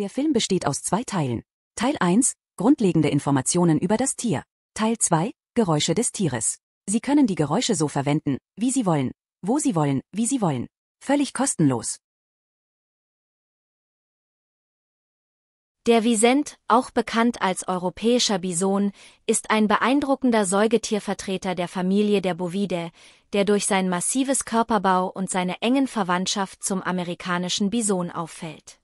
Der Film besteht aus zwei Teilen. Teil 1, grundlegende Informationen über das Tier. Teil 2, Geräusche des Tieres. Sie können die Geräusche so verwenden, wie Sie wollen, wo Sie wollen, wie Sie wollen. Völlig kostenlos. Der Visent, auch bekannt als europäischer Bison, ist ein beeindruckender Säugetiervertreter der Familie der Bovidae, der durch sein massives Körperbau und seine engen Verwandtschaft zum amerikanischen Bison auffällt.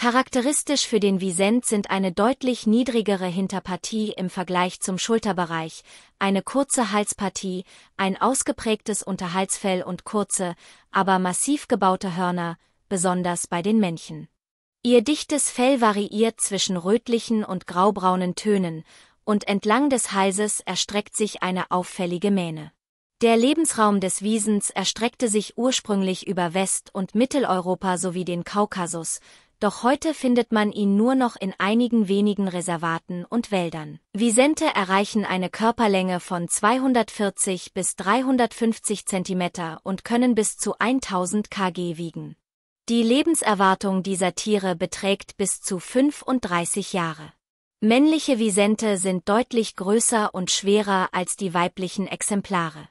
Charakteristisch für den Visent sind eine deutlich niedrigere Hinterpartie im Vergleich zum Schulterbereich, eine kurze Halspartie, ein ausgeprägtes Unterhalsfell und kurze, aber massiv gebaute Hörner, besonders bei den Männchen. Ihr dichtes Fell variiert zwischen rötlichen und graubraunen Tönen, und entlang des Halses erstreckt sich eine auffällige Mähne. Der Lebensraum des Wiesens erstreckte sich ursprünglich über West- und Mitteleuropa sowie den Kaukasus, doch heute findet man ihn nur noch in einigen wenigen Reservaten und Wäldern. Visente erreichen eine Körperlänge von 240 bis 350 cm und können bis zu 1000 kg wiegen. Die Lebenserwartung dieser Tiere beträgt bis zu 35 Jahre. Männliche Visente sind deutlich größer und schwerer als die weiblichen Exemplare.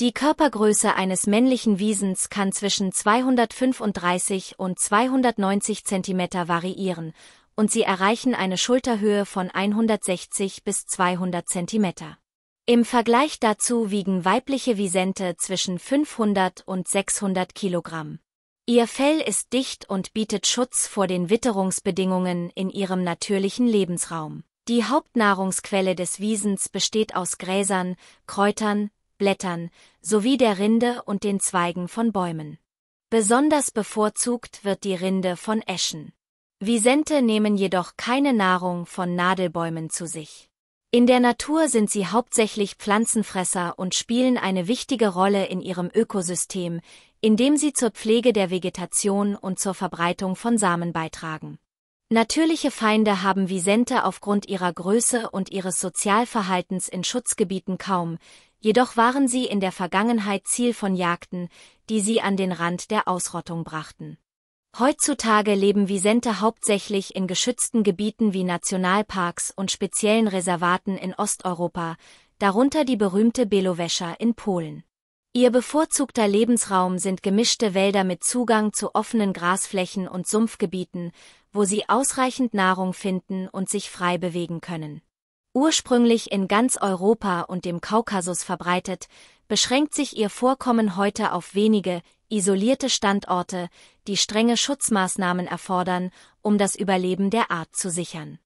Die Körpergröße eines männlichen Wiesens kann zwischen 235 und 290 cm variieren und sie erreichen eine Schulterhöhe von 160 bis 200 cm. Im Vergleich dazu wiegen weibliche Wisente zwischen 500 und 600 Kilogramm. Ihr Fell ist dicht und bietet Schutz vor den Witterungsbedingungen in ihrem natürlichen Lebensraum. Die Hauptnahrungsquelle des Wiesens besteht aus Gräsern, Kräutern, Blättern, sowie der Rinde und den Zweigen von Bäumen. Besonders bevorzugt wird die Rinde von Eschen. Visente nehmen jedoch keine Nahrung von Nadelbäumen zu sich. In der Natur sind sie hauptsächlich Pflanzenfresser und spielen eine wichtige Rolle in ihrem Ökosystem, indem sie zur Pflege der Vegetation und zur Verbreitung von Samen beitragen. Natürliche Feinde haben Visente aufgrund ihrer Größe und ihres Sozialverhaltens in Schutzgebieten kaum, jedoch waren sie in der Vergangenheit Ziel von Jagden, die sie an den Rand der Ausrottung brachten. Heutzutage leben Visente hauptsächlich in geschützten Gebieten wie Nationalparks und speziellen Reservaten in Osteuropa, darunter die berühmte Belowescha in Polen. Ihr bevorzugter Lebensraum sind gemischte Wälder mit Zugang zu offenen Grasflächen und Sumpfgebieten, wo sie ausreichend Nahrung finden und sich frei bewegen können ursprünglich in ganz Europa und dem Kaukasus verbreitet, beschränkt sich ihr Vorkommen heute auf wenige, isolierte Standorte, die strenge Schutzmaßnahmen erfordern, um das Überleben der Art zu sichern